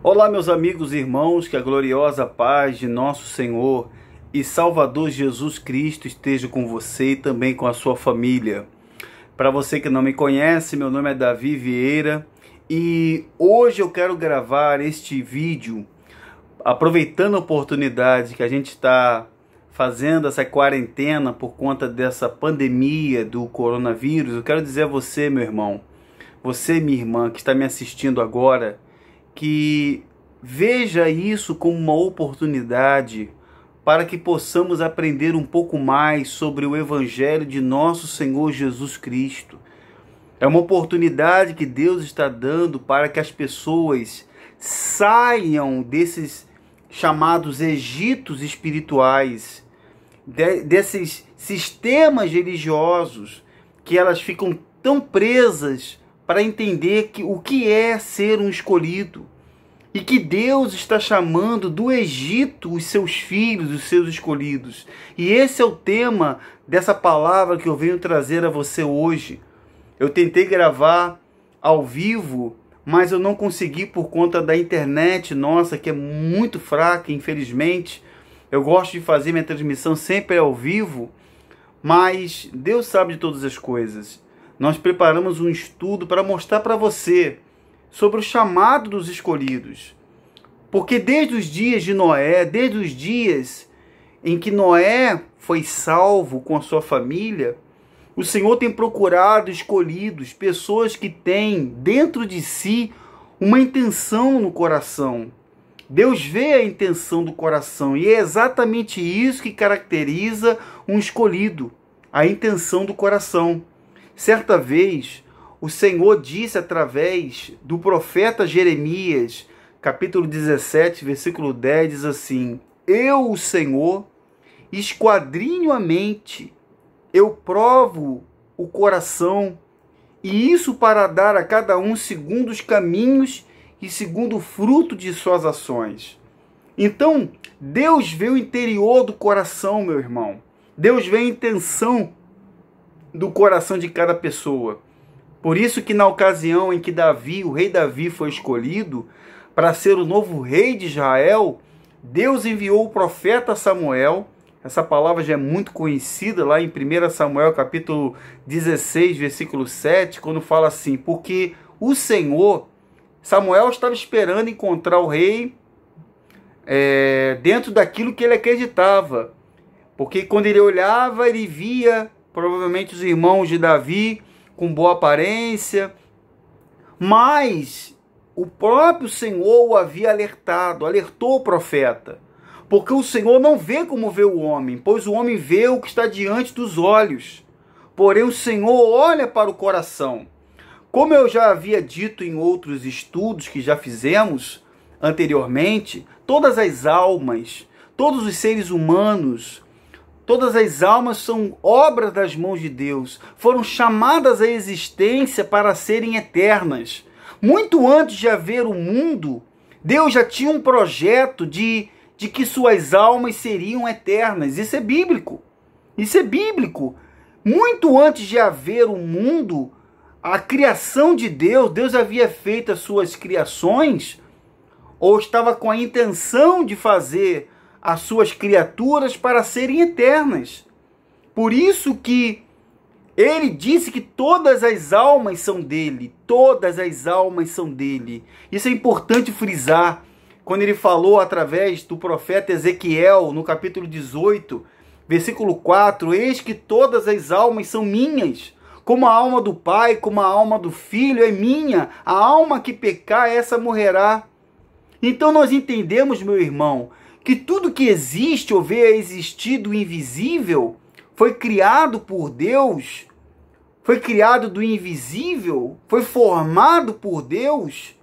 Olá, meus amigos e irmãos, que a gloriosa paz de nosso Senhor e Salvador Jesus Cristo esteja com você e também com a sua família. Para você que não me conhece, meu nome é Davi Vieira e hoje eu quero gravar este vídeo aproveitando a oportunidade que a gente está fazendo essa quarentena por conta dessa pandemia do coronavírus. Eu quero dizer a você, meu irmão, você, minha irmã, que está me assistindo agora que veja isso como uma oportunidade para que possamos aprender um pouco mais sobre o Evangelho de nosso Senhor Jesus Cristo. É uma oportunidade que Deus está dando para que as pessoas saiam desses chamados egitos espirituais, de, desses sistemas religiosos que elas ficam tão presas para entender que, o que é ser um escolhido e que Deus está chamando do Egito os seus filhos, os seus escolhidos. E esse é o tema dessa palavra que eu venho trazer a você hoje. Eu tentei gravar ao vivo, mas eu não consegui por conta da internet nossa, que é muito fraca, infelizmente. Eu gosto de fazer minha transmissão sempre ao vivo, mas Deus sabe de todas as coisas nós preparamos um estudo para mostrar para você sobre o chamado dos escolhidos. Porque desde os dias de Noé, desde os dias em que Noé foi salvo com a sua família, o Senhor tem procurado escolhidos, pessoas que têm dentro de si uma intenção no coração. Deus vê a intenção do coração e é exatamente isso que caracteriza um escolhido, a intenção do coração. Certa vez, o Senhor disse através do profeta Jeremias, capítulo 17, versículo 10, diz assim: Eu, o Senhor, esquadrinho a mente, eu provo o coração, e isso para dar a cada um segundo os caminhos e segundo o fruto de suas ações. Então, Deus vê o interior do coração, meu irmão. Deus vê a intenção do coração de cada pessoa. Por isso que na ocasião em que Davi, o rei Davi, foi escolhido para ser o novo rei de Israel, Deus enviou o profeta Samuel. Essa palavra já é muito conhecida lá em 1 Samuel capítulo 16, versículo 7, quando fala assim: "Porque o Senhor Samuel estava esperando encontrar o rei é, dentro daquilo que ele acreditava, porque quando ele olhava, ele via provavelmente os irmãos de Davi, com boa aparência, mas o próprio Senhor o havia alertado, alertou o profeta, porque o Senhor não vê como vê o homem, pois o homem vê o que está diante dos olhos, porém o Senhor olha para o coração. Como eu já havia dito em outros estudos que já fizemos anteriormente, todas as almas, todos os seres humanos, Todas as almas são obras das mãos de Deus, foram chamadas à existência para serem eternas. Muito antes de haver o mundo, Deus já tinha um projeto de, de que suas almas seriam eternas. Isso é bíblico. Isso é bíblico. Muito antes de haver o mundo, a criação de Deus, Deus havia feito as suas criações, ou estava com a intenção de fazer as suas criaturas para serem eternas. Por isso que ele disse que todas as almas são dele, todas as almas são dele. Isso é importante frisar. Quando ele falou através do profeta Ezequiel, no capítulo 18, versículo 4: Eis que todas as almas são minhas, como a alma do pai, como a alma do filho é minha, a alma que pecar, essa morrerá. Então nós entendemos, meu irmão, que tudo que existe ou vê existir do invisível foi criado por Deus, foi criado do invisível, foi formado por Deus,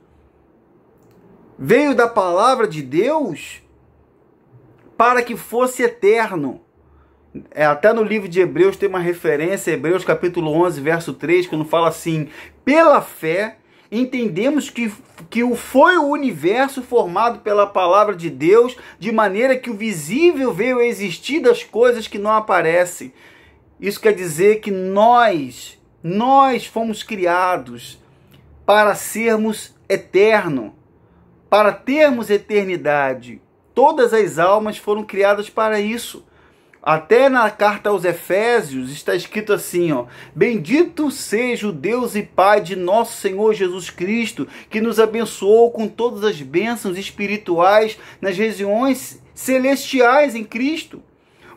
veio da palavra de Deus para que fosse eterno. É, até no livro de Hebreus tem uma referência, Hebreus capítulo 11, verso 3, quando fala assim: pela fé entendemos que, que o foi o universo formado pela palavra de Deus, de maneira que o visível veio a existir das coisas que não aparecem. Isso quer dizer que nós, nós fomos criados para sermos eterno, para termos eternidade. Todas as almas foram criadas para isso. Até na carta aos Efésios está escrito assim, ó: Bendito seja o Deus e Pai de nosso Senhor Jesus Cristo, que nos abençoou com todas as bênçãos espirituais nas regiões celestiais em Cristo.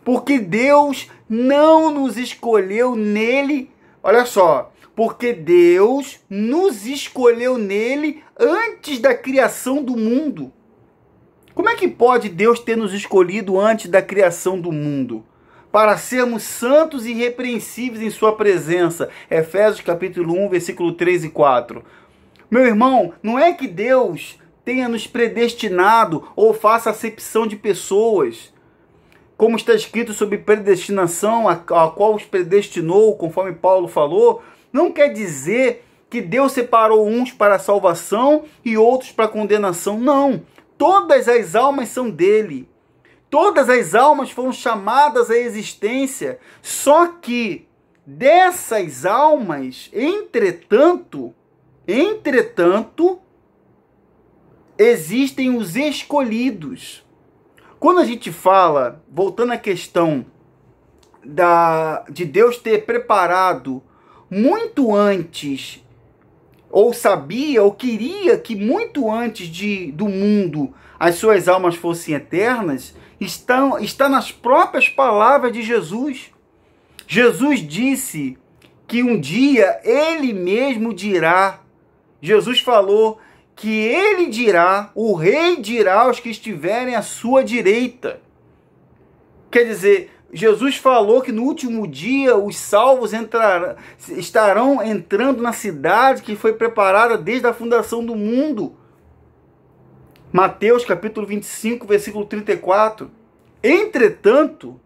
Porque Deus não nos escolheu nele, olha só, porque Deus nos escolheu nele antes da criação do mundo como é que pode Deus ter nos escolhido antes da criação do mundo? Para sermos santos e repreensíveis em sua presença. Efésios capítulo 1, versículo 3 e 4. Meu irmão, não é que Deus tenha nos predestinado ou faça acepção de pessoas como está escrito sobre predestinação, a, qual os predestinou, conforme Paulo falou, não quer dizer que Deus separou uns para a salvação e outros para a condenação. Não. Todas as almas são dele. Todas as almas foram chamadas à existência. Só que dessas almas, entretanto, entretanto, existem os escolhidos. Quando a gente fala, voltando à questão da, de Deus ter preparado muito antes ou sabia ou queria que muito antes de, do mundo as suas almas fossem eternas, estão, está nas próprias palavras de Jesus. Jesus disse que um dia ele mesmo dirá. Jesus falou que ele dirá, o rei dirá aos que estiverem à sua direita. Quer dizer, Jesus falou que no último dia os salvos entrar, estarão entrando na cidade que foi preparada desde a fundação do mundo. Mateus capítulo 25, versículo 34. Entretanto,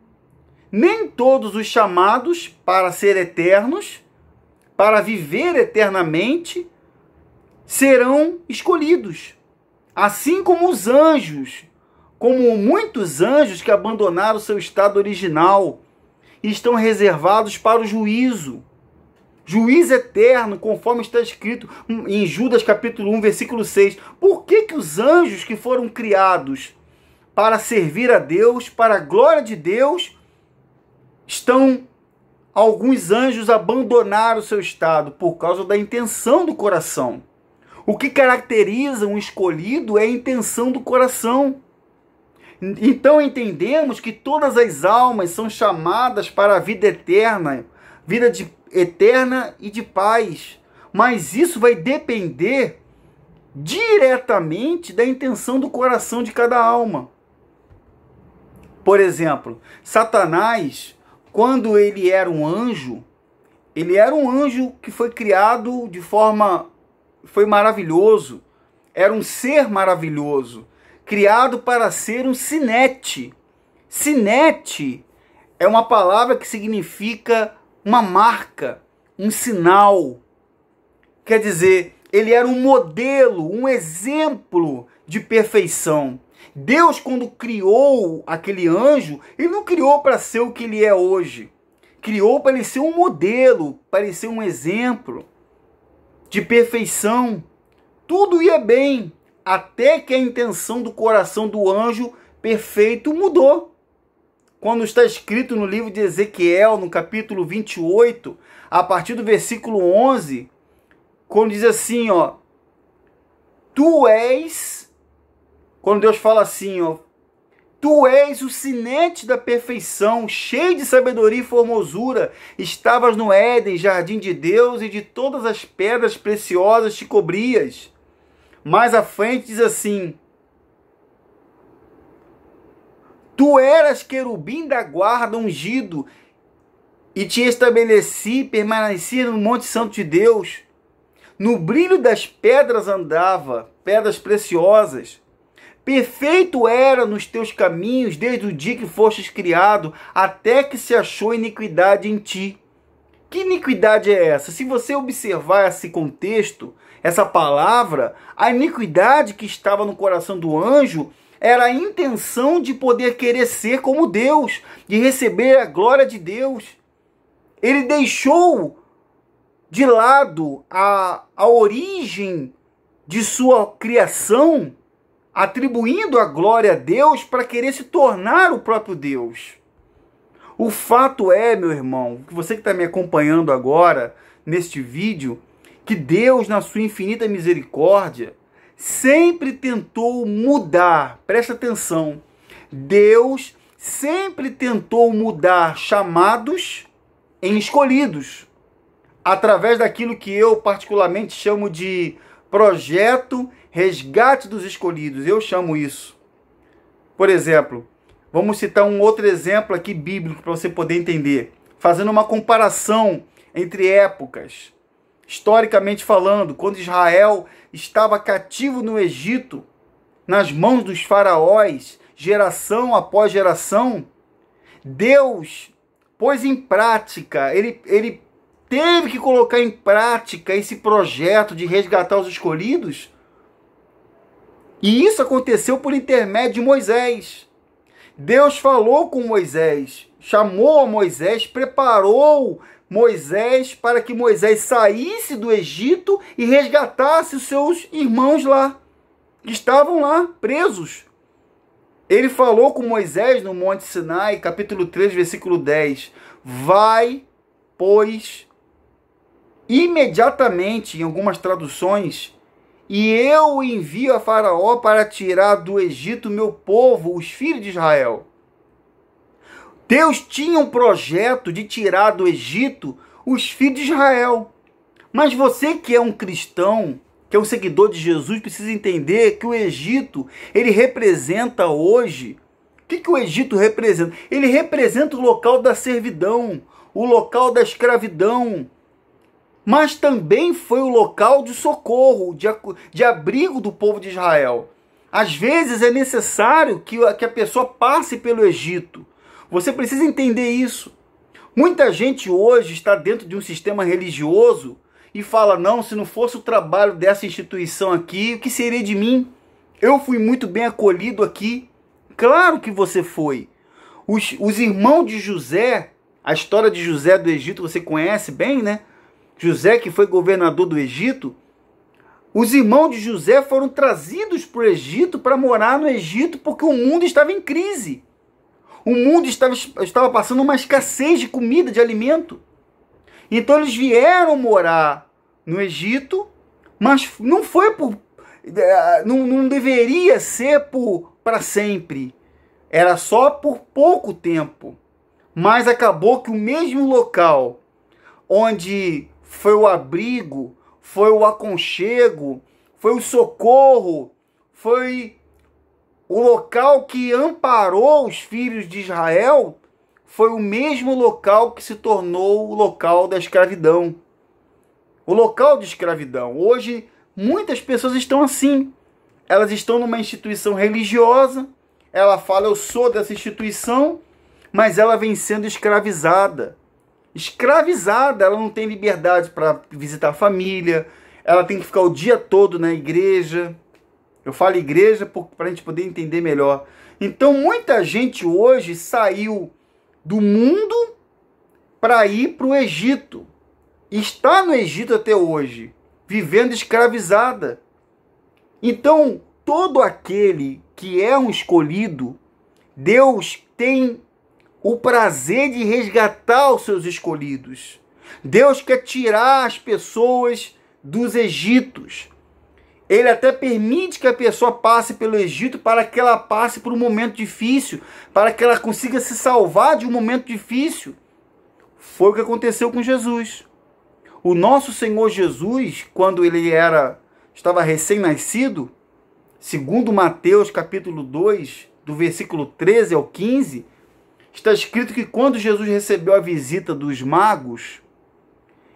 nem todos os chamados para ser eternos, para viver eternamente, serão escolhidos. Assim como os anjos como muitos anjos que abandonaram seu estado original e estão reservados para o juízo. Juiz eterno, conforme está escrito em Judas capítulo 1, versículo 6. Por que, que os anjos que foram criados para servir a Deus, para a glória de Deus, estão alguns anjos abandonaram o seu estado por causa da intenção do coração. O que caracteriza um escolhido é a intenção do coração. Então entendemos que todas as almas são chamadas para a vida eterna, vida de, eterna e de paz. Mas isso vai depender diretamente da intenção do coração de cada alma. Por exemplo, Satanás, quando ele era um anjo, ele era um anjo que foi criado de forma foi maravilhoso, era um ser maravilhoso, criado para ser um sinete. Sinete é uma palavra que significa uma marca, um sinal. Quer dizer, ele era um modelo, um exemplo de perfeição. Deus, quando criou aquele anjo, ele não criou para ser o que ele é hoje. Criou para ele ser um modelo, para ele ser um exemplo de perfeição. Tudo ia bem, até que a intenção do coração do anjo perfeito mudou. Quando está escrito no livro de Ezequiel, no capítulo 28, a partir do versículo 11, quando diz assim, ó, tu és, quando Deus fala assim, ó, tu és o sinete da perfeição, cheio de sabedoria e formosura, estavas no Éden, jardim de Deus, e de todas as pedras preciosas te cobrias. Mais à frente diz assim: Tu eras querubim da guarda ungido e te estabeleci, permaneci no Monte Santo de Deus. No brilho das pedras andava, pedras preciosas. Perfeito era nos teus caminhos desde o dia que fostes criado, até que se achou iniquidade em ti. Que iniquidade é essa? Se você observar esse contexto, essa palavra, a iniquidade que estava no coração do anjo era a intenção de poder querer ser como Deus, de receber a glória de Deus. Ele deixou de lado a, a origem de sua criação, atribuindo a glória a Deus para querer se tornar o próprio Deus. O fato é, meu irmão, que você que está me acompanhando agora neste vídeo, que Deus, na sua infinita misericórdia, sempre tentou mudar. Presta atenção. Deus sempre tentou mudar chamados em escolhidos, através daquilo que eu particularmente chamo de projeto resgate dos escolhidos. Eu chamo isso. Por exemplo, vamos citar um outro exemplo aqui bíblico para você poder entender, fazendo uma comparação entre épocas historicamente falando, quando Israel estava cativo no Egito, nas mãos dos faraós, geração após geração, Deus pôs em prática, ele, ele teve que colocar em prática esse projeto de resgatar os escolhidos. E isso aconteceu por intermédio de Moisés. Deus falou com Moisés, chamou a Moisés, preparou Moisés para que Moisés saísse do Egito e resgatasse os seus irmãos lá, que estavam lá presos. Ele falou com Moisés no Monte Sinai, capítulo 3, versículo 10: Vai, pois, imediatamente, em algumas traduções, e eu envio a Faraó para tirar do Egito meu povo, os filhos de Israel. Deus tinha um projeto de tirar do Egito os filhos de Israel. Mas você que é um cristão, que é um seguidor de Jesus, precisa entender que o Egito, ele representa hoje. O que, que o Egito representa? Ele representa o local da servidão, o local da escravidão. Mas também foi o local de socorro, de, de abrigo do povo de Israel. Às vezes é necessário que, que a pessoa passe pelo Egito você precisa entender isso. Muita gente hoje está dentro de um sistema religioso e fala: não, se não fosse o trabalho dessa instituição aqui, o que seria de mim? Eu fui muito bem acolhido aqui. Claro que você foi. Os, os irmãos de José, a história de José do Egito você conhece bem, né? José, que foi governador do Egito, os irmãos de José foram trazidos para o Egito para morar no Egito porque o mundo estava em crise. O mundo estava, estava passando uma escassez de comida, de alimento. Então eles vieram morar no Egito, mas não foi por. É, não, não deveria ser por para sempre. Era só por pouco tempo. Mas acabou que o mesmo local onde foi o abrigo, foi o aconchego, foi o socorro, foi o local que amparou os filhos de Israel foi o mesmo local que se tornou o local da escravidão. O local de escravidão. Hoje, muitas pessoas estão assim. Elas estão numa instituição religiosa, ela fala, eu sou dessa instituição, mas ela vem sendo escravizada. Escravizada, ela não tem liberdade para visitar a família, ela tem que ficar o dia todo na igreja, eu falo igreja para a gente poder entender melhor. Então, muita gente hoje saiu do mundo para ir para o Egito. Está no Egito até hoje, vivendo escravizada. Então, todo aquele que é um escolhido, Deus tem o prazer de resgatar os seus escolhidos. Deus quer tirar as pessoas dos Egitos. Ele até permite que a pessoa passe pelo Egito para que ela passe por um momento difícil, para que ela consiga se salvar de um momento difícil. Foi o que aconteceu com Jesus. O nosso Senhor Jesus, quando ele era estava recém-nascido, segundo Mateus capítulo 2, do versículo 13 ao 15, está escrito que quando Jesus recebeu a visita dos magos,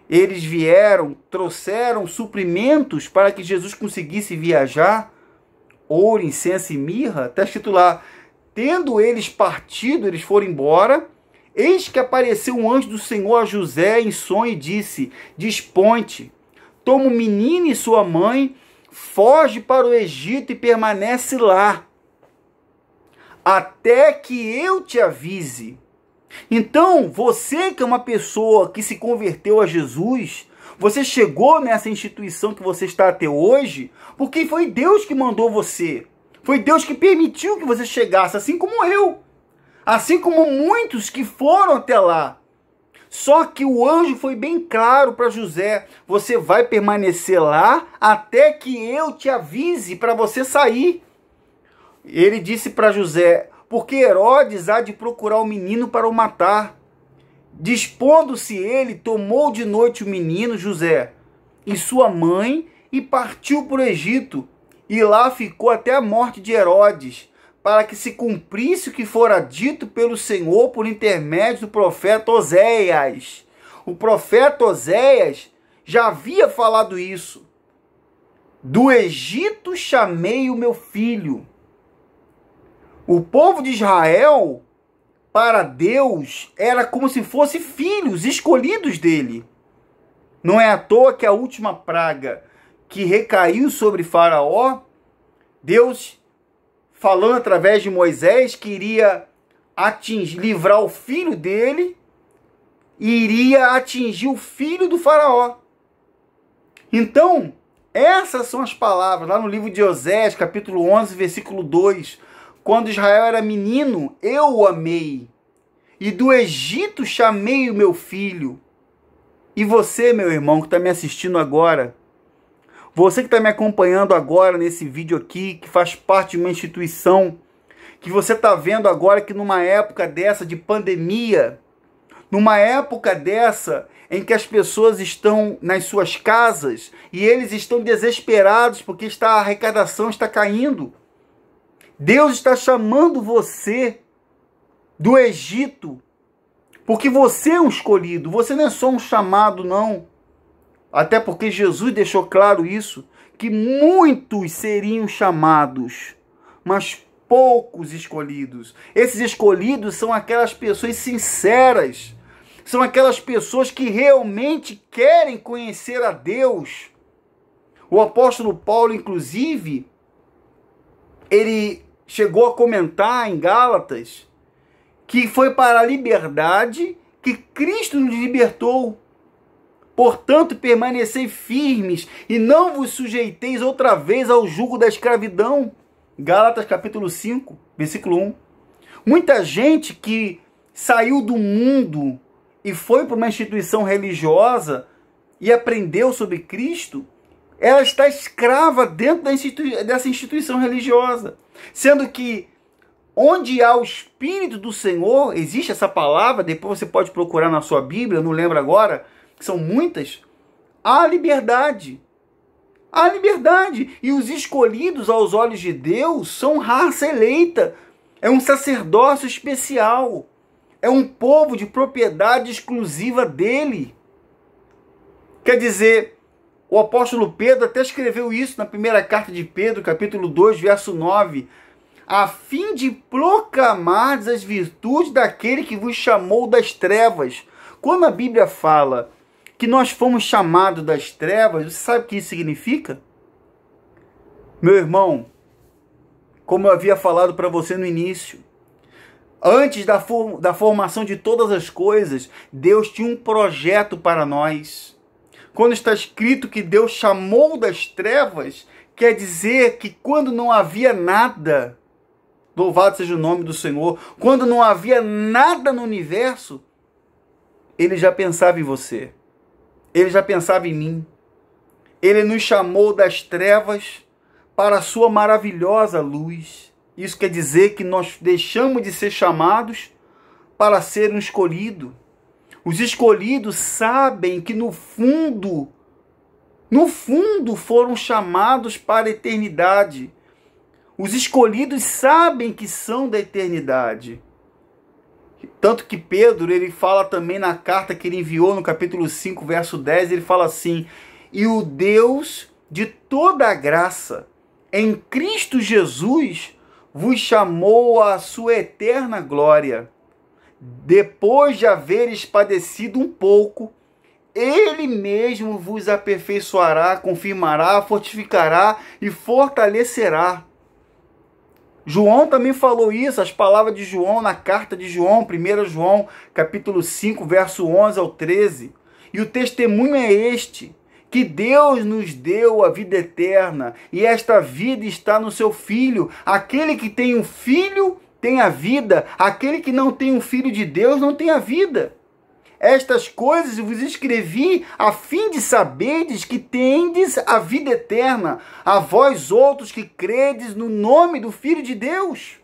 eles vieram, trouxeram suprimentos para que Jesus conseguisse viajar, ouro, incenso e mirra. Está escrito lá: tendo eles partido, eles foram embora. Eis que apareceu um anjo do Senhor a José em sonho e disse: Desponte, toma o menino e sua mãe, foge para o Egito e permanece lá, até que eu te avise então, você que é uma pessoa que se converteu a Jesus, você chegou nessa instituição que você está até hoje, porque foi Deus que mandou você. Foi Deus que permitiu que você chegasse, assim como eu. Assim como muitos que foram até lá. Só que o anjo foi bem claro para José: você vai permanecer lá até que eu te avise para você sair. Ele disse para José: porque Herodes há de procurar o menino para o matar. Dispondo-se ele, tomou de noite o menino José e sua mãe e partiu para o Egito. E lá ficou até a morte de Herodes, para que se cumprisse o que fora dito pelo Senhor por intermédio do profeta Oséias. O profeta Oséias já havia falado isso. Do Egito chamei o meu filho. O povo de Israel, para Deus, era como se fosse filhos escolhidos dele. Não é à toa que a última praga que recaiu sobre Faraó, Deus, falando através de Moisés, queria atingir, livrar o filho dele e iria atingir o filho do Faraó. Então, essas são as palavras lá no livro de Osés, capítulo 11, versículo 2. Quando Israel era menino, eu o amei. E do Egito chamei o meu filho. E você, meu irmão, que está me assistindo agora, você que está me acompanhando agora nesse vídeo aqui, que faz parte de uma instituição, que você está vendo agora que numa época dessa de pandemia, numa época dessa em que as pessoas estão nas suas casas e eles estão desesperados porque está, a arrecadação está caindo. Deus está chamando você do Egito, porque você é um escolhido, você não é só um chamado, não. Até porque Jesus deixou claro isso, que muitos seriam chamados, mas poucos escolhidos. Esses escolhidos são aquelas pessoas sinceras, são aquelas pessoas que realmente querem conhecer a Deus. O apóstolo Paulo, inclusive, ele chegou a comentar em Gálatas que foi para a liberdade que Cristo nos libertou. Portanto, permanecei firmes e não vos sujeiteis outra vez ao jugo da escravidão. Gálatas capítulo 5, versículo 1. Muita gente que saiu do mundo e foi para uma instituição religiosa e aprendeu sobre Cristo ela está escrava dentro dessa instituição religiosa. Sendo que onde há o Espírito do Senhor, existe essa palavra, depois você pode procurar na sua Bíblia, não lembro agora, que são muitas, há liberdade. Há liberdade. E os escolhidos aos olhos de Deus são raça eleita. É um sacerdócio especial. É um povo de propriedade exclusiva dele. Quer dizer, o apóstolo Pedro até escreveu isso na primeira carta de Pedro, capítulo 2, verso 9, a fim de proclamar as virtudes daquele que vos chamou das trevas. Quando a Bíblia fala que nós fomos chamados das trevas, você sabe o que isso significa? Meu irmão, como eu havia falado para você no início, antes da, for da formação de todas as coisas, Deus tinha um projeto para nós. Quando está escrito que Deus chamou das trevas, quer dizer que quando não havia nada, louvado seja o nome do Senhor, quando não havia nada no universo, ele já pensava em você. Ele já pensava em mim. Ele nos chamou das trevas para a sua maravilhosa luz. Isso quer dizer que nós deixamos de ser chamados para ser um escolhido. Os escolhidos sabem que no fundo, no fundo foram chamados para a eternidade. Os escolhidos sabem que são da eternidade. Tanto que Pedro, ele fala também na carta que ele enviou no capítulo 5, verso 10, ele fala assim: "E o Deus de toda a graça, em Cristo Jesus, vos chamou à sua eterna glória." depois de haveres padecido um pouco, ele mesmo vos aperfeiçoará, confirmará, fortificará e fortalecerá. João também falou isso, as palavras de João na carta de João, 1 João, capítulo 5, verso 11 ao 13. E o testemunho é este: que Deus nos deu a vida eterna, e esta vida está no seu filho. Aquele que tem um filho tem a vida, aquele que não tem um filho de Deus não tem a vida. Estas coisas vos escrevi a fim de saberdes que tendes a vida eterna, a vós outros que credes no nome do Filho de Deus.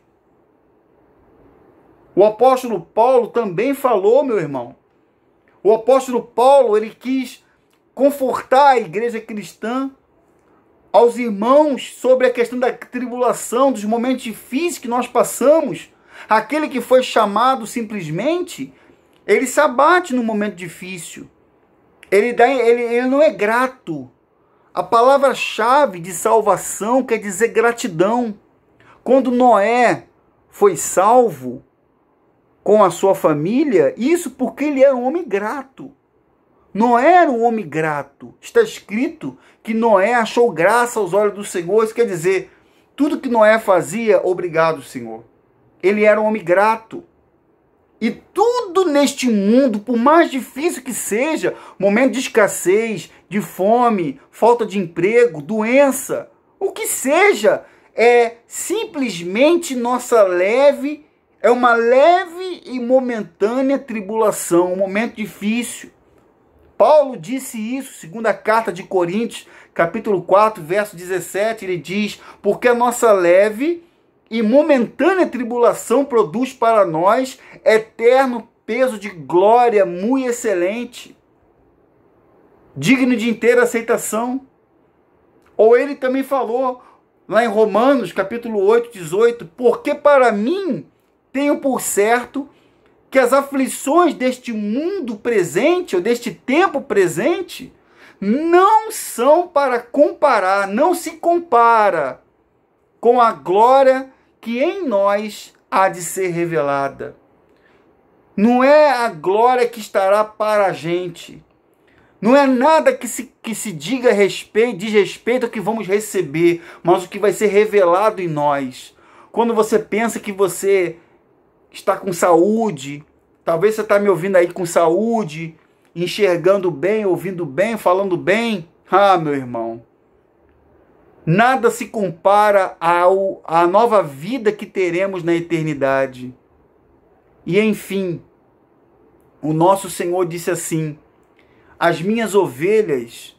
O apóstolo Paulo também falou, meu irmão. O apóstolo Paulo, ele quis confortar a igreja cristã aos irmãos sobre a questão da tribulação, dos momentos difíceis que nós passamos. Aquele que foi chamado simplesmente, ele se abate no momento difícil. Ele, dá, ele, ele não é grato. A palavra-chave de salvação quer dizer gratidão. Quando Noé foi salvo com a sua família, isso porque ele era um homem grato. Noé era um homem grato. Está escrito que Noé achou graça aos olhos do Senhor. Isso quer dizer, tudo que Noé fazia, obrigado, Senhor. Ele era um homem grato. E tudo neste mundo, por mais difícil que seja, momento de escassez, de fome, falta de emprego, doença, o que seja, é simplesmente nossa leve, é uma leve e momentânea tribulação, um momento difícil. Paulo disse isso, segunda carta de Coríntios, capítulo 4, verso 17, ele diz: "Porque a nossa leve e momentânea tribulação produz para nós eterno peso de glória muito excelente, digno de inteira aceitação." Ou ele também falou lá em Romanos, capítulo 8, 18, "Porque para mim tenho por certo que as aflições deste mundo presente, ou deste tempo presente, não são para comparar, não se compara com a glória que em nós há de ser revelada. Não é a glória que estará para a gente. Não é nada que se, que se diga respeito, diz respeito ao que vamos receber, mas o que vai ser revelado em nós. Quando você pensa que você está com saúde, talvez você está me ouvindo aí com saúde, enxergando bem, ouvindo bem, falando bem. Ah, meu irmão, nada se compara ao, à nova vida que teremos na eternidade. E enfim, o nosso Senhor disse assim: As minhas ovelhas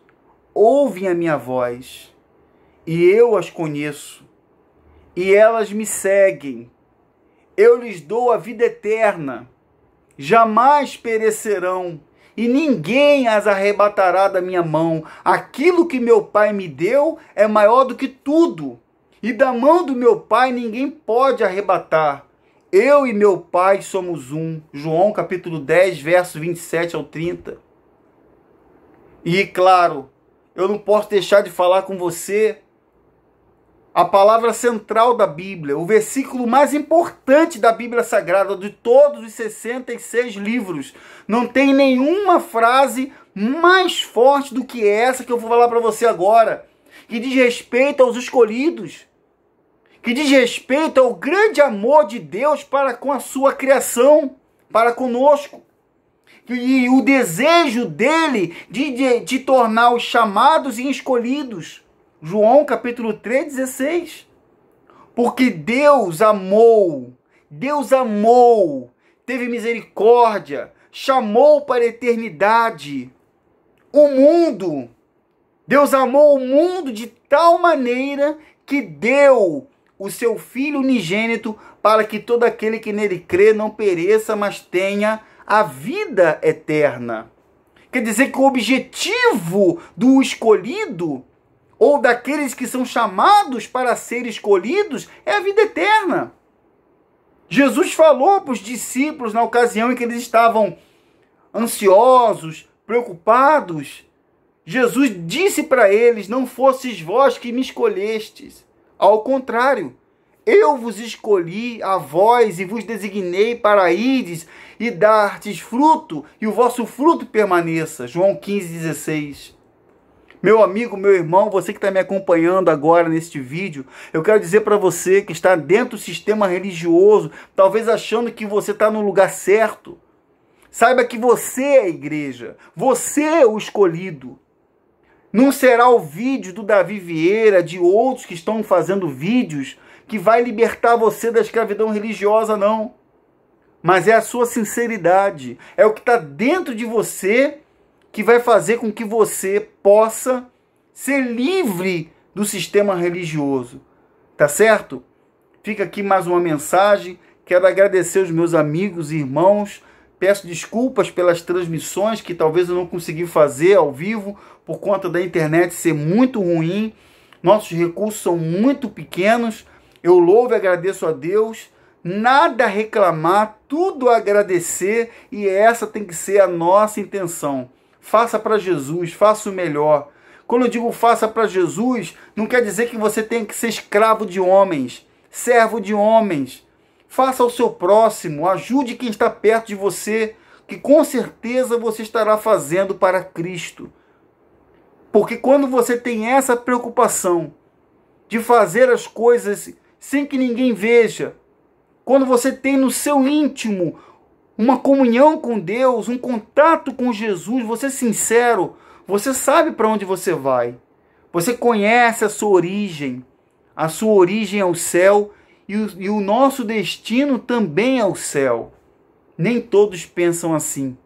ouvem a minha voz, e eu as conheço, e elas me seguem, eu lhes dou a vida eterna, jamais perecerão, e ninguém as arrebatará da minha mão. Aquilo que meu Pai me deu é maior do que tudo, e da mão do meu Pai ninguém pode arrebatar. Eu e meu Pai somos um. João capítulo 10, verso 27 ao 30. E claro, eu não posso deixar de falar com você a palavra central da Bíblia, o versículo mais importante da Bíblia Sagrada, de todos os 66 livros. Não tem nenhuma frase mais forte do que essa que eu vou falar para você agora, que diz respeito aos escolhidos, que diz respeito ao grande amor de Deus para com a sua criação, para conosco. E o desejo dele de, de, de tornar os chamados e escolhidos. João capítulo 3, 16. Porque Deus amou, Deus amou, teve misericórdia, chamou para a eternidade o mundo. Deus amou o mundo de tal maneira que deu o seu Filho unigênito para que todo aquele que nele crê não pereça, mas tenha a vida eterna. Quer dizer que o objetivo do escolhido ou daqueles que são chamados para ser escolhidos é a vida eterna. Jesus falou para os discípulos na ocasião em que eles estavam ansiosos, preocupados. Jesus disse para eles: Não fostes vós que me escolhestes. Ao contrário, eu vos escolhi a vós e vos designei para ides e dar fruto, e o vosso fruto permaneça. João 15, 16. Meu amigo, meu irmão, você que está me acompanhando agora neste vídeo, eu quero dizer para você que está dentro do sistema religioso, talvez achando que você está no lugar certo. Saiba que você é a igreja, você é o escolhido. Não será o vídeo do Davi Vieira, de outros que estão fazendo vídeos, que vai libertar você da escravidão religiosa, não. Mas é a sua sinceridade, é o que está dentro de você que vai fazer com que você possa ser livre do sistema religioso. Tá certo? Fica aqui mais uma mensagem. Quero agradecer os meus amigos e irmãos. Peço desculpas pelas transmissões que talvez eu não consegui fazer ao vivo por conta da internet ser muito ruim. Nossos recursos são muito pequenos. Eu louvo e agradeço a Deus. Nada a reclamar, tudo a agradecer e essa tem que ser a nossa intenção. Faça para Jesus, faça o melhor. Quando eu digo faça para Jesus, não quer dizer que você tem que ser escravo de homens, servo de homens. Faça ao seu próximo, ajude quem está perto de você, que com certeza você estará fazendo para Cristo. Porque quando você tem essa preocupação de fazer as coisas sem que ninguém veja, quando você tem no seu íntimo uma comunhão com Deus, um contato com Jesus, você é sincero, você sabe para onde você vai. Você conhece a sua origem. A sua origem é o céu e o, e o nosso destino também é o céu. Nem todos pensam assim.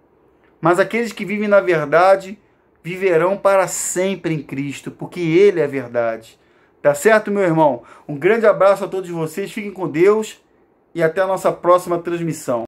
Mas aqueles que vivem na verdade viverão para sempre em Cristo, porque Ele é a verdade. Tá certo, meu irmão? Um grande abraço a todos vocês, fiquem com Deus e até a nossa próxima transmissão.